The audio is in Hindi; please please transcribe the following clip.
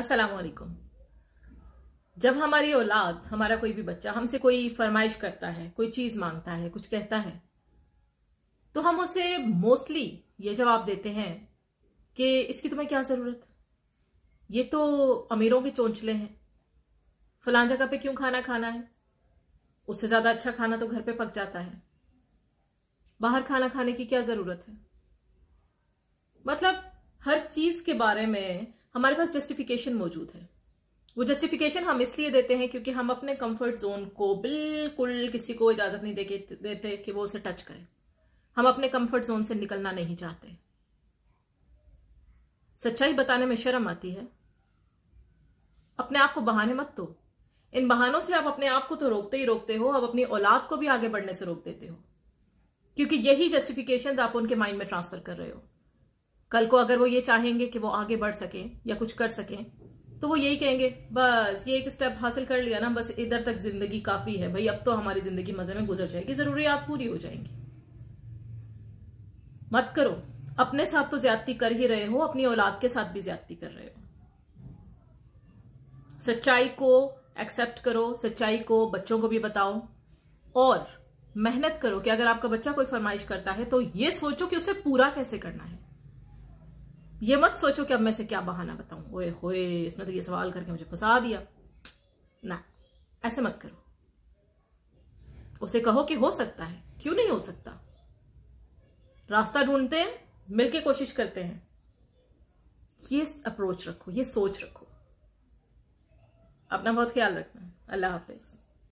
अस्सलाम वालेकुम जब हमारी औलाद हमारा कोई भी बच्चा हमसे कोई फरमाइश करता है कोई चीज मांगता है कुछ कहता है तो हम उसे मोस्टली ये जवाब देते हैं कि इसकी तुम्हें क्या जरूरत ये तो अमीरों के चोंचले हैं फलान जगह पे क्यों खाना खाना है उससे ज्यादा अच्छा खाना तो घर पे पक जाता है बाहर खाना खाने की क्या जरूरत है मतलब हर चीज के बारे में हमारे पास जस्टिफिकेशन मौजूद है वो जस्टिफिकेशन हम इसलिए देते हैं क्योंकि हम अपने कंफर्ट जोन को बिल्कुल किसी को इजाजत नहीं देके देते कि वो उसे टच करें हम अपने कंफर्ट जोन से निकलना नहीं चाहते सच्चाई बताने में शर्म आती है अपने आप को बहाने मत दो इन बहानों से आप अपने आप को तो रोकते ही रोकते हो आप अपनी औलाद को भी आगे बढ़ने से रोक देते हो क्योंकि यही जस्टिफिकेशन आप उनके माइंड में ट्रांसफर कर रहे हो कल को अगर वो ये चाहेंगे कि वो आगे बढ़ सकें या कुछ कर सकें तो वो यही कहेंगे बस ये एक स्टेप हासिल कर लिया ना बस इधर तक जिंदगी काफी है भाई अब तो हमारी जिंदगी मजे में गुजर जाएगी जरूरियात पूरी हो जाएंगी मत करो अपने साथ तो ज्यादती कर ही रहे हो अपनी औलाद के साथ भी ज्यादती कर रहे हो सच्चाई को एक्सेप्ट करो सच्चाई को बच्चों को भी बताओ और मेहनत करो कि अगर आपका बच्चा कोई फरमाइश करता है तो ये सोचो कि उसे पूरा कैसे करना है ये मत सोचो कि अब मैं से क्या बहाना बताऊं ओए होए इसने तो ये सवाल करके मुझे फंसा दिया ना ऐसे मत करो उसे कहो कि हो सकता है क्यों नहीं हो सकता रास्ता ढूंढते हैं मिलके कोशिश करते हैं ये अप्रोच रखो ये सोच रखो अपना बहुत ख्याल रखना अल्लाह हाफिज़